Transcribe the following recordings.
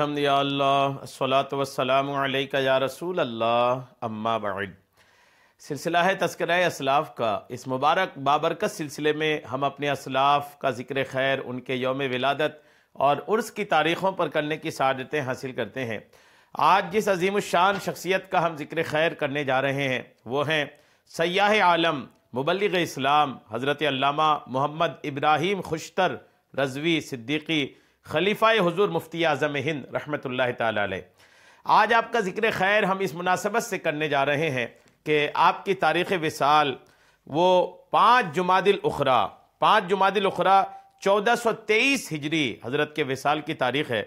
अलहमदिल्लात या रसूल अल्लाह अम्मा बद सिलसिला है तस्कर असलाफ़ का इस मुबारक बाबरकत सिलसिले में हम अपने असलाफ़ का ज़िक्र खैर उनके योम विलादत और उर्स की तारीख़ों पर करने की सादतें हासिल करते हैं आज जिस अजीम शान शख्सियत का हम ज़िक्र खैर करने जा रहे हैं वह हैं सयाह आलम मुबलग इस्लाम हज़रत मोहम्मद इब्राहिम खुशतर रजवी सिद्दीकी खलीफ़ा हजूर मुफ्ती आज़म हिंद रहमत आज आपका ज़िक्र खैर हम इस मुनासबत से करने जा रहे हैं कि आपकी तारीख़ विसाल वो पाँच जुमादिल उखरा पाँच जुमादिल उखरा चौदह सौ तेईस हिजरी हज़रत के विसाल की तारीख़ है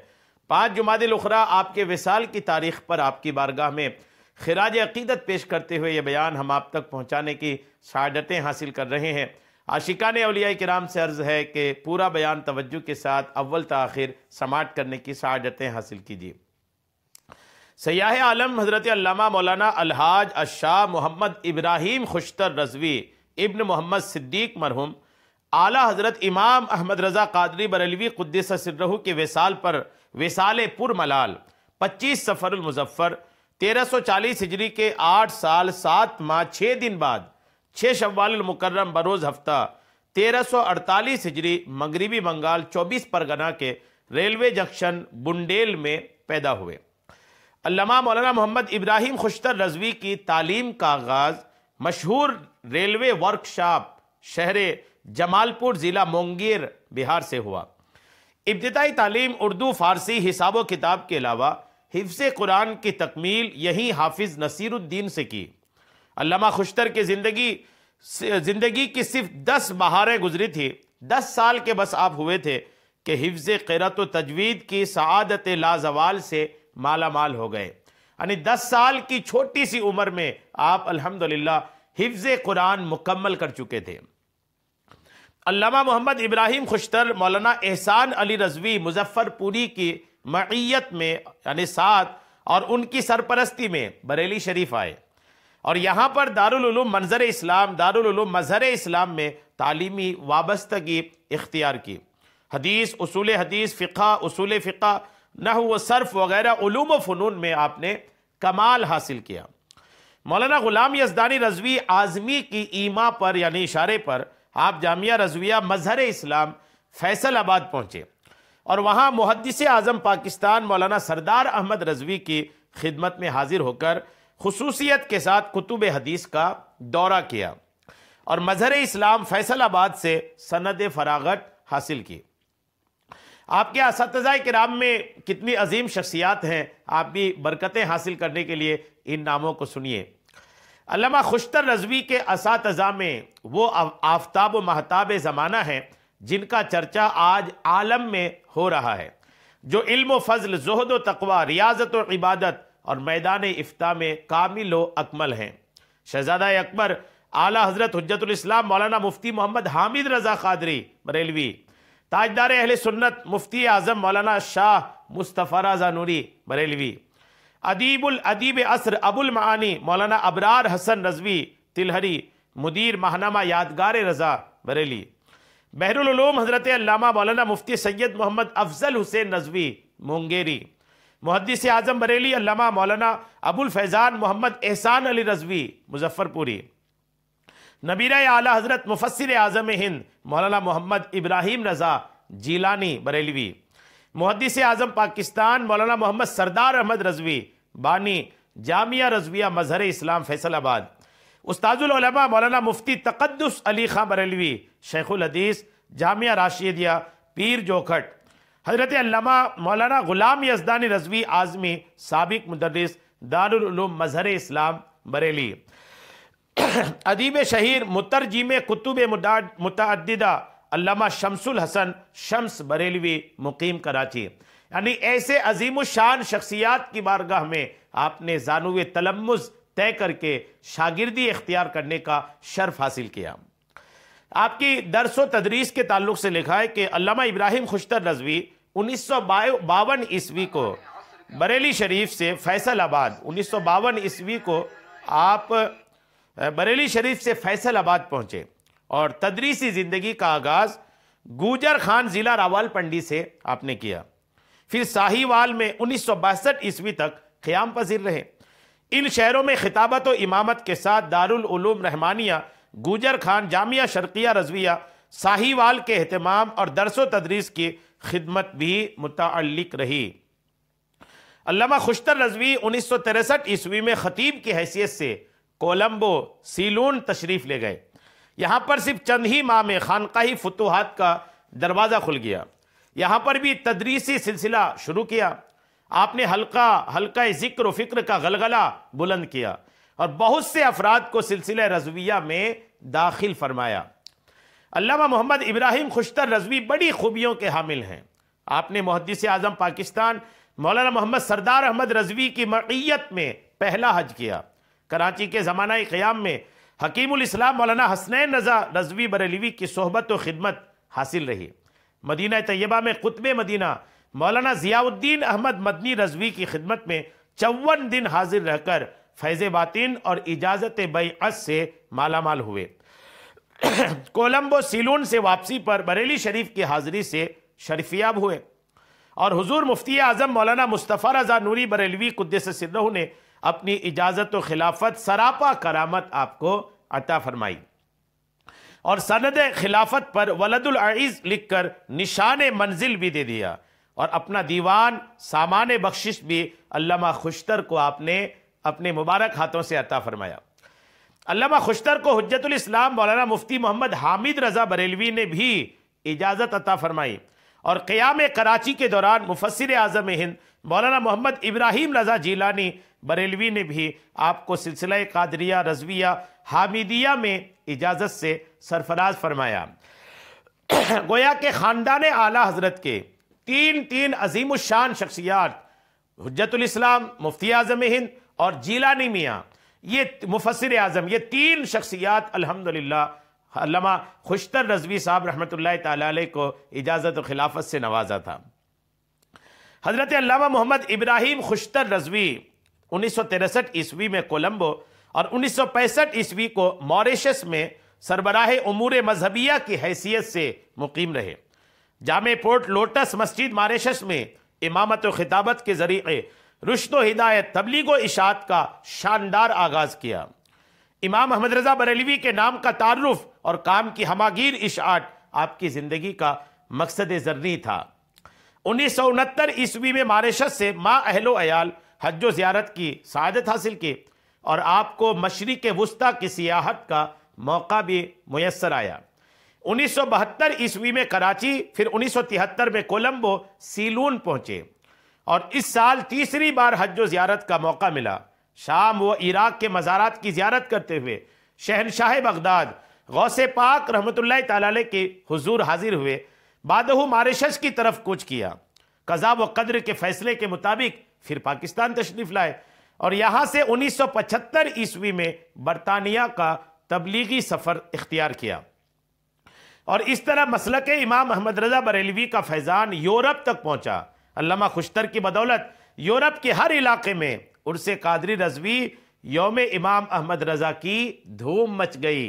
पाँच जुमादिल उखरा आपके विसाल की तारीख़ पर आपकी बारगाह में खराज अकीदत पेश करते हुए ये बयान हम आप तक पहुँचाने की शहादतें हासिल कर रहे हैं आशिका ने अलिया नाम से अर्ज़ है कि पूरा बयान तवज्जो के साथ अव्वल तखिर समाट करने की शहादतें हासिल कीजिए सयाह आलम हज़रत मौलाना अलहाज अशाह मोहम्मद इब्राहिम खुशतर रजवी इब्न मोहम्मद सिद्दीक मरहूम आला हज़रत इमाम अहमद रज़ा कादरी बरलवी कुद्दस सिर्रहू के वसाल पर वसाल पुरमलाल पच्चीस सफ़रमज़फ़र तेरह सौ चालीस हिजरी के आठ साल सात माह छः दिन बाद छः शवाल मुकर्रम बरोज़ हफ्ता तेरह सौ अड़तालीस हिजरी मगरबी बंगाल चौबीस परगना के रेलवे जंक्शन बुंडेल में पैदा हुए अल्लामा मौलाना मोहम्मद इब्राहिम खुश्तर रजवी की तालीम का आगाज़ मशहूर रेलवे वर्कशॉप शहर जमालपुर ज़िला मोंगेर बिहार से हुआ इब्तदाई तालीम उर्दू फ़ारसी हिसाब किताब के अलावा हिफ्स कुरान की तकमील यहीं हाफिज़ नसीरुद्दीन से की अल्लामा खुश्तर की ज़िंदगी ज़िंदगी की सिर्फ दस बहारें गुजरी थी दस साल के बस आप हुए थे कि हिफ्ज़ करत तजवीद की सदत लाजवाल से माला माल हो गए यानी दस साल की छोटी सी उम्र में आप अल्हम्दुलिल्लाह हिफ्ज़ कुरान मुकम्मल कर चुके थे अल्लामा मोहम्मद इब्राहिम खुश्तर मौलाना एहसान अली रजवी मुजफ्फ़रपुरी की मैत में यानी साथ और उनकी सरपरस्ती में बरेली शरीफ आए और यहाँ पर दारुलूम मंजर इस्लाम दारुलूम मजहर इस्लाम में तालीमी वाबस्तगी इख्तियार की हदीस उसूल हदीस फ़िका उसूल फ़िका नह व सर्फ वगैरह ूम व फ़नून में आपने कमाल हासिल किया मौलाना ग़ुलाम यजदानी रजवी आज़मी की ईमा पर यानी इशारे पर आप जामिया रजविया मजहर इस्लाम फैसलाबाद पहुँचे और वहाँ मुहदस आज़म पाकिस्तान मौलाना सरदार अहमद रजवी की खिदमत में हाजिर होकर खसूसियत के साथ कुतुब हदीस का दौरा किया और मजहर इस्लाम फैसलाबाद से सनद फरागत हासिल की आपके इस कराम में कितनी अजीम शख्सियात हैं आप भी बरकतें हासिल करने के लिए इन नामों को सुनिए अल्लामा खुश्तर रजवी के इस में वो आफ्ताब महताब ज़माना है जिनका चर्चा आज आलम में हो रहा है जो इल्म फजल जहद व तकवा रियाजत और इबादत और मैदान इफ्ता में कामिल अकमल हैं शहजादा अकबर आला हजरत इस्लाम मौलाना मुफ्ती मोहम्मद हामिद रजा खादरी बरेलवी ताजदार अहल सुन्नत मुफ्ती आजम मौलाना शाह मुस्तफ़ा रजा नूरी बरेलवी अदीबुल अदीब असर अबुल मानी मौलाना अबरार हसन रजवी तिलहरी मुदीर महनामा यादगार रजा बरेली बहरुलूम हज़रत मौलाना मुफ्ती सैयद मोहम्मद अफजल हुसैन नजवी मुंगेरी मुहदस आज़म बरेली अलमा मौलाना अबुल फैज़ान मोहम्मद एहसान अली रजवी मुजफ्फ़रपुरी नबीरा आला हज़रत मुफसर आज़म हिंद मौलाना मोहम्मद इब्राहिम रज़ा जीलानी बरेलवी मुहदस आज़म पाकिस्तान मौलाना मोहम्मद सरदार अहमद रजवी बानी जामिया रजविया मजहर इस्लाम फैसलाबाद उस्ताजुलमा मौलाना मुफ्ती तकदस अली खां बरेलवी शेखुल हदीस जामिया राशिदिया पीर जोखट हज़रत मौलाना ग़ुलाम यसदान रजवी आज़मी सबक मुदरस दारुलूम मजहर इस्लाम बरेली अदीब शहीर मुतरजीम कुतुब मुतदा अल्लामा शमसुल हसन शम्स बरेलवी मुकीम कराची यानी ऐसे अजीम शान शख्सियात की बारगाह में आपने जानव तलमुज तय करके शागिर्दी इख्तियार करने का शर्फ हासिल किया आपकी दरसो तदरीस के ताल्लुक से लिखा है कि अलामा इब्राहिम खुशतर रजवी उन्नीस सौ बावन ईस्वी को बरेली शरीफ से फैसलाबाद उन्नीस सौ बावन ईस्वी को आप बरेली शरीफ से फैसलाबाद पहुँचे और तदरीसी ज़िंदगी का आगाज़ गुजर खान ज़िला रावलपंडी से आपने किया फिर साहिवाल में उन्नीस सौ बासठ ईस्वी तक क़्याम पजीर रहे इन शहरों में खिताबत व इमामत के साथ दारुल उलूम रहमानिया गुजर खान जामिया शर्किया रजविया साहिवाल के अहतमाम और दरसो तदरीस की खिदमत भी मुतक रही अलामा खुश्तर रजवी उन्नीस सौ तिरसठ ईस्वी में ख़तीब की हैसियत से कोलम्बो सीलून तशरीफ़ ले गए यहाँ पर सिर्फ चंद ही माह में खानकाही फतूहत का दरवाज़ा खुल गया यहाँ पर भी तदरीसी सिलसिला शुरू किया आपने हल्का हल्का ज़िक्र फ़िक्र का गलगला बुलंद किया और बहुत से अफराद को सिलसिला रजविया में दाखिल फरमाया अल्लामा मोहम्मद इब्राहिम खुशतर रजवी बड़ी खूबियों के हामिल हैं आपने मुहदस आज़म पाकिस्तान मौलाना मोहम्मद सरदार अहमद रजवी की मईत में पहला हज किया कराची के ज़माना क़्याम में हकीमलाम मौलाना हसनैन रजा रजवी बरेलीवी की सहबत व खिदमत हासिल रही मदीना तैयबा में कुतब मदीना मौलाना ज़ियाउद्दीन अहमद मदनी रजवी की खिदमत में चौवन दिन हाजिर रहकर फैज़ बातिन और इजाज़त अस से मालामाल हुए कोलम्बो सिलून से वापसी पर बरेली शरीफ की हाज़िरी से शरफियाब हुए और हजूर मुफ्ती आज़म मौलाना मुस्तफ़ा रजा नूरी बरेलवी कुदस सिद्धू ने अपनी इजाज़त व खिलाफत सरापा करामत आपको अता फरमाई और सनद खिलाफत पर वलदुलज़ लिख कर निशान मंजिल भी दे दिया और अपना दीवान सामान बख्शिश भी अल्लामा खुशतर को आपने अपने मुबारक हाथों से अता फरमाया अल्लामा खुश्तर को हजतुल इस्लाम मौलाना मुफ्ती मोहम्मद हामिद रजा बरेलवी ने भी इजाज़त अता फरमाई और क़याम कराची के दौरान मुफसर आज़म हिंद मौलाना मोहम्मद इब्राहिम रजा जीलानी बरेलवी ने भी आपको सिलसिला कादरिया रजविया हामिदिया में इजाज़त से सरफराज फरमाया गोया के ख़ानदान आला हजरत के तीन तीन अजीम शान शख्सियात हजतुल इस्लाम मुफ्ती आज़म हिंद और जीलानी मियाँ ये मुफसर आज़म ये तीन शख्सियात अलहमदिल्ला खुशतर रजवी साहब रहमत लाई को इजाज़त खिलाफत से नवाजा था हज़रत अलामा मोहम्मद इब्राहिम खुशतर रजवी उन्नीस सौ तिरसठ ईस्वी में कोलम्बो और उन्नीस सौ पैंसठ ईस्वी को मॉरिशस में सरबराह उमूर मजहबिया की हैसियत से मुकीम रहे जाम पोर्ट लोटस मस्जिद मॉरिशस में इमामत खिताबत के ज़रिए रुश्त हिदायत तबलीग इशात का शानदार आगाज़ किया इमाम अहमद रज़ा बरेलवी के नाम का तारुफ और काम की हमागीर इशात आपकी ज़िंदगी का मकसद जरनी था उन्नीस सौ उनहत्तर ईस्वी में मारिशत से माँ अहलो अयाल हज ज़्यारत की शहादत हासिल की और आपको मशरक़ वस्ती की सियाहत का मौका भी मैसर आया उन्नीस सौ बहत्तर ईस्वी में कराची फिर उन्नीस सौ तिहत्तर में कोलम्बो सीलून पहुंचे और इस साल तीसरी बार हज ज़्यारत का मौका मिला शाम व इराक के मज़ारात की ज्यारत करते हुए शहनशाह बगदाद गौस पाक रहमत के हजूर हाजिर हुए बाद मारिशस की तरफ कूच किया कज़ा व कद्र के फैसले के मुताबिक फिर पाकिस्तान तशरीफ़ लाए और यहाँ से 1975 ईस्वी में बरतानिया का तबलीगी सफ़र इख्तियार किया और इस तरह मसल के इमाम अहमद रज़ा बरेलवी का फैज़ान यूरोप तक पहुंचा अलामा खुश्तर की बदौलत यूरोप के हर इलाके में उर्स कादरी रजवी योम इमाम अहमद रज़ा की धूम मच गई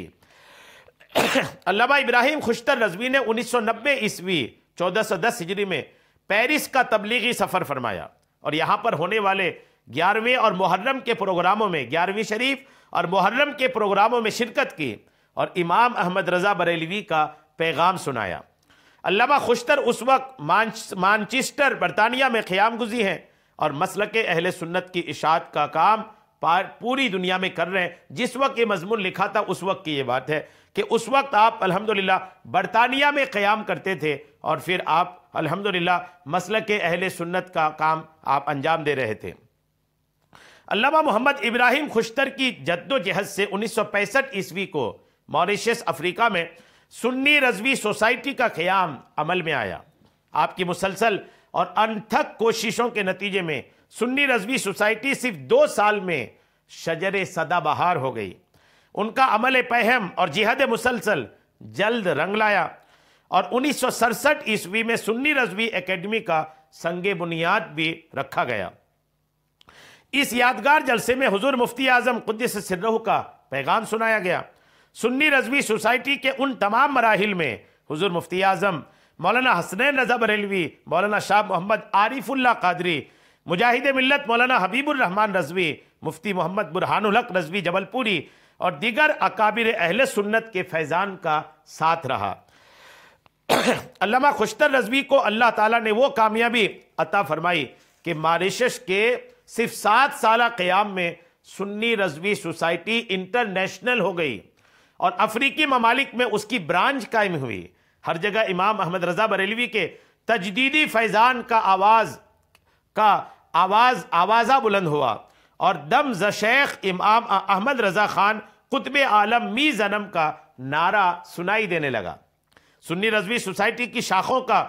अलामा इब्राहिम खुश्तर रजवी ने उन्नीस सौ नब्बे ईस्वी चौदह सौ दस हिजरी में पेरिस का तबलीगी सफ़र फरमाया और यहाँ पर होने वाले ग्यारहवें और मुहर्रम के प्रोग्रामों में ग्यारहवीं शरीफ और मुहर्रम के प्रोग्रामों में शिरकत की और इमाम अहमद रज़ा बरेलवी का पैगाम सुनाया अलामा खुशतर उस वक्त मानचिस्टर बरतानिया में क़्याम गुजी हैं और मसल के अहल सुन्नत की इशात का काम पूरी दुनिया में कर रहे हैं जिस वक्त ये मजमून लिखा था उस वक्त की ये बात है कि उस वक्त आप अल्हम्दुलिल्लाह बरतानिया में क़्याम करते थे और फिर आप अल्हम्दुलिल्लाह मसल के अहल सुन्नत का काम आप अंजाम दे रहे थे अलामा मोहम्मद इब्राहिम खुशतर की जद्दोजहद से उन्नीस सौ पैंसठ ईस्वी को मॉरिशस अफ्रीका में सुन्नी रजवी सोसाइटी का क़्याम अमल में आया आपकी मुसलसल और अनथक कोशिशों के नतीजे में सुन्नी रजवी सोसाइटी सिर्फ दो साल में शजर सदाबहार हो गई उनका अमल पहम और जिहद मुसलसल जल्द रंग लाया और उन्नीस सौ सड़सठ ईस्वी में सुन्नी रजवी एकेडमी का संग बुनियाद भी रखा गया इस यादगार जलसे में हुजूर मुफ्ती आजम कुद्दस सिर्रह का पैगाम सुनाया गया सुन्नी रजवी सोसाइटी के उन तमाम मराहल में हजूर मुफ्ती आजम मौलाना हसनैन रजा बरेलवी मौलाना शाह मोहम्मद आरिफुल्ला कादरी मुजाहिद मिलत मौलाना हबीबुलरहमान रजवी मुफ्ती मोहम्मद बुरहानहक रजवी जबलपुरी और दीगर अकाबिर अहल सुन्नत के फैज़ान का साथ रहा अल्लामा खुशतर रजवी को अल्लाह ताला ने वो कामयाबी अता फरमाई कि मारिश के सिर्फ सात साल क़्याम में सुन्नी रजवी सोसाइटी इंटरनेशनल हो गई और अफ्रीकी ममालिक में उसकी ब्रांच कायम हुई हर जगह इमाम अहमद रजा बरेलवी के तजदीदी फैज़ान का आवाज़ का आवाज़ आवाज़ा बुलंद हुआ और दम जशेख इमाम अहमद रजा खान कुतब आलम मी जन्म का नारा सुनाई देने लगा सुन्नी रजवी सोसाइटी की शाखों का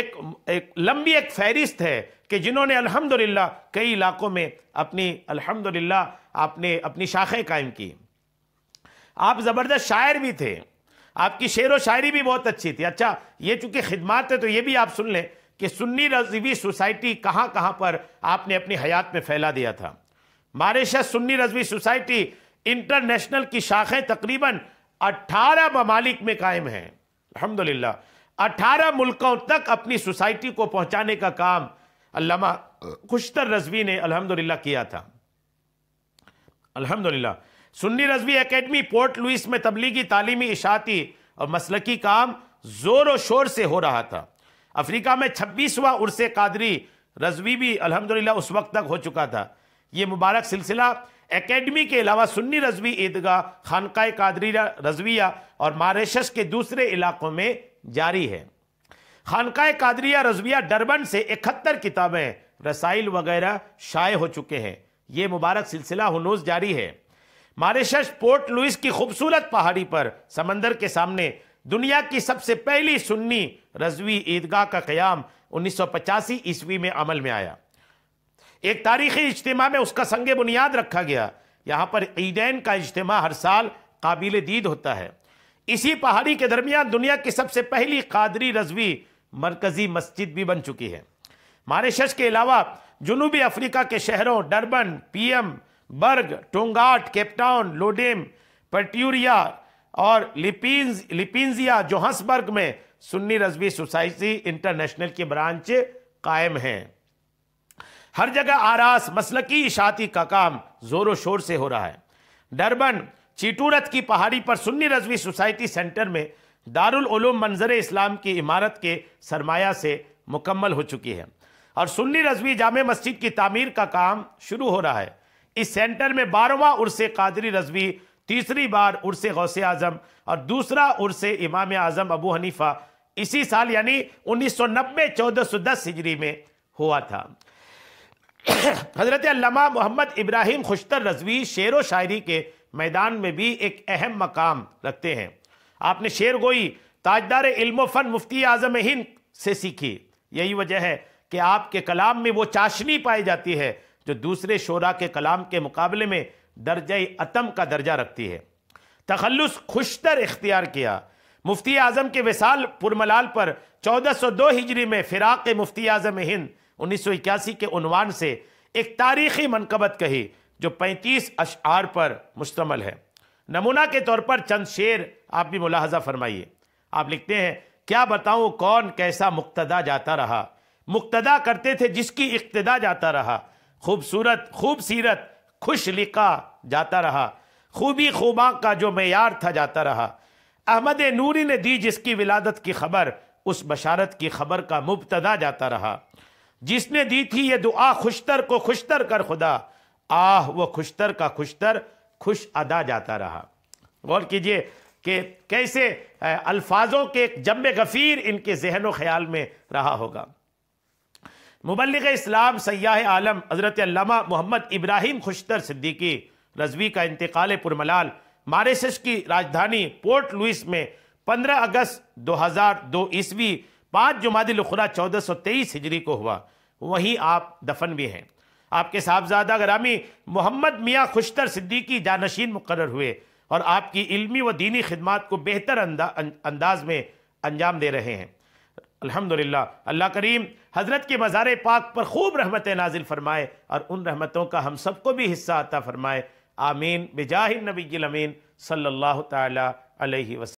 एक, एक लंबी एक फहरिस्त है कि जिन्होंने अल्हम्दुलिल्लाह कई इलाकों में अपनी अल्हम्दुलिल्लाह आपने अपनी शाखें कायम की आप ज़बरदस्त शायर भी थे आपकी शेर व शायरी भी बहुत अच्छी थी अच्छा ये चूंकि खिदमात है तो ये भी आप सुन लें कि सुन्नी रजवी सोसाइटी कहाँ कहाँ पर आपने अपनी हयात में फैला दिया था मारेशा सुन्नी रजवी सोसाइटी इंटरनेशनल की शाखें तकरीबन 18 ममालिक में कायम हैं ला अठारह मुल्कों तक अपनी सोसाइटी को पहुंचाने का काम खुशतर रजवी ने अलहमदिल्ला किया था अलहमदिल्ला सुन्नी रजवी एकेडमी पोर्ट लुइस में तबलीगी तालीमी इशाती और मसलकी काम जोर व शोर से हो रहा था अफ्रीका में छब्बीसवा उर्से कादरी रजवी भी अलहमदिल्ला उस वक्त तक हो चुका था ये मुबारक सिलसिला एकेडमी के अलावा सुन्नी रजवी ईदगाह खानका कादरी रजविया और मारेशस के दूसरे इलाकों में जारी है खानका कादरिया रजविया डरबन से इकहत्तर किताबें रसाइल वगैरह शाये हो चुके हैं ये मुबारक सिलसिला हनूज जारी है मॉरिशस पोर्ट लुइस की खूबसूरत पहाड़ी पर समंदर के सामने दुनिया की सबसे पहली सुन्नी रजवी ईदगाह का क्याम उन्नीस ईस्वी में अमल में आया एक तारीखी इज्तम में उसका संग बुनियाद रखा गया यहाँ पर ईदैन का इज्तम हर साल काबिल दीद होता है इसी पहाड़ी के दरमियान दुनिया की सबसे पहली कादरी रजवी मरकजी मस्जिद भी बन चुकी है मॉरिशस के अलावा जुनूबी अफ्रीका के शहरों Durban PM burg Tongaat Cape Town लोडेम पट्यूरिया और लिपिंज लिपिंजिया जोहसबर्ग में सुन्नी रजवी सोसाइटी इंटरनेशनल की ब्रांच कायम हैं हर जगह आरास मसलकी इशाती का काम जोरों शोर से हो रहा है डरबन चीटूरत की पहाड़ी पर सुन्नी रजवी सोसाइटी सेंटर में दारुल उलूम मंजर इस्लाम की इमारत के सरमाया से मुकम्मल हो चुकी है और सुन्नी रजवी जाम मस्जिद की तामीर का काम शुरू हो रहा है इस सेंटर में बारहवा उर्स कादरी रजवी तीसरी बार उर्स गौस आजम और दूसरा उर्स इमाम आजम अबू हनीफा इसी साल यानी 1990 दस हिजरी में हुआ था हजरत अल्लामा मोहम्मद इब्राहिम खुशतर रजवी शेर व शायरी के मैदान में भी एक अहम मकाम रखते हैं आपने शेर गोई ताजदार इल्म फ़न मुफ्ती आज़म हिंद से सीखी यही वजह है कि आपके कलाम में वो चाशनी पाई जाती है जो दूसरे शोरा के कलाम के मुकाबले में दर्ज अतम का दर्जा रखती है तखलस खुशतर इख्तियार किया मुफ्ती आज़म के विसाल पुरमलाल पर चौदह सौ दो हिजरी में फ़िराक मुफ्ती आज़म हिंद उन्नीस सौ इक्यासी के उनवान से एक तारीखी मनकबत कही जो पैंतीस अशार पर मुश्तमल है नमूना के तौर पर चंद शेर आप भी मुलाहजा फरमाइए आप लिखते हैं क्या बताऊं कौन कैसा मुक्तदा जाता रहा मुक्तदा करते थे जिसकी इक्तदा जाता रहा खूबसूरत खूबसीरत खुश लिखा जाता रहा खूबी खूबा का जो मैार था जाता रहा अहमद नूरी ने दी जिसकी विलादत की खबर उस बशारत की खबर का मुबतदा जाता रहा जिसने दी थी ये दुआ खुशतर को खुशतर कर खुदा आह वो खुशतर का खुशतर खुश अदा जाता रहा गौर कीजिए कि कैसे अल्फाजों के एक जम गफ़ीर इनके जहन ख्याल में रहा होगा मुबलिक इस्लाम सयाह आलम हज़रत मोहम्मद इब्राहिम खुशतर सिद्दीकी रजवी का इंतकाल पुरमलाल मारिस की राजधानी पोर्ट लुइस में 15 अगस्त 2002 ईस्वी पाँच जुमादिलखरा चौदह सौ तेईस हिजरी को हुआ वहीं आप दफन भी हैं आपके साहबजादा ग्रामी मोहम्मद मियाँ खुशतर सिद्दीकी जानशीन मुकर हुए और आपकी इलमी व दीनी खिदमत को बेहतर अंदा, अंदाज में अंजाम दे रहे हैं अल्हम्दुलिल्लाह अल्लाह करीम हज़रत के मज़ार पाक पर खूब रहमत नाजिल फ़रमाए और उन रहमतों का हम सबको भी हिस्सा अता फ़रमाए आमीन बिजाहिन नबी अमीन सल्ला तसल्म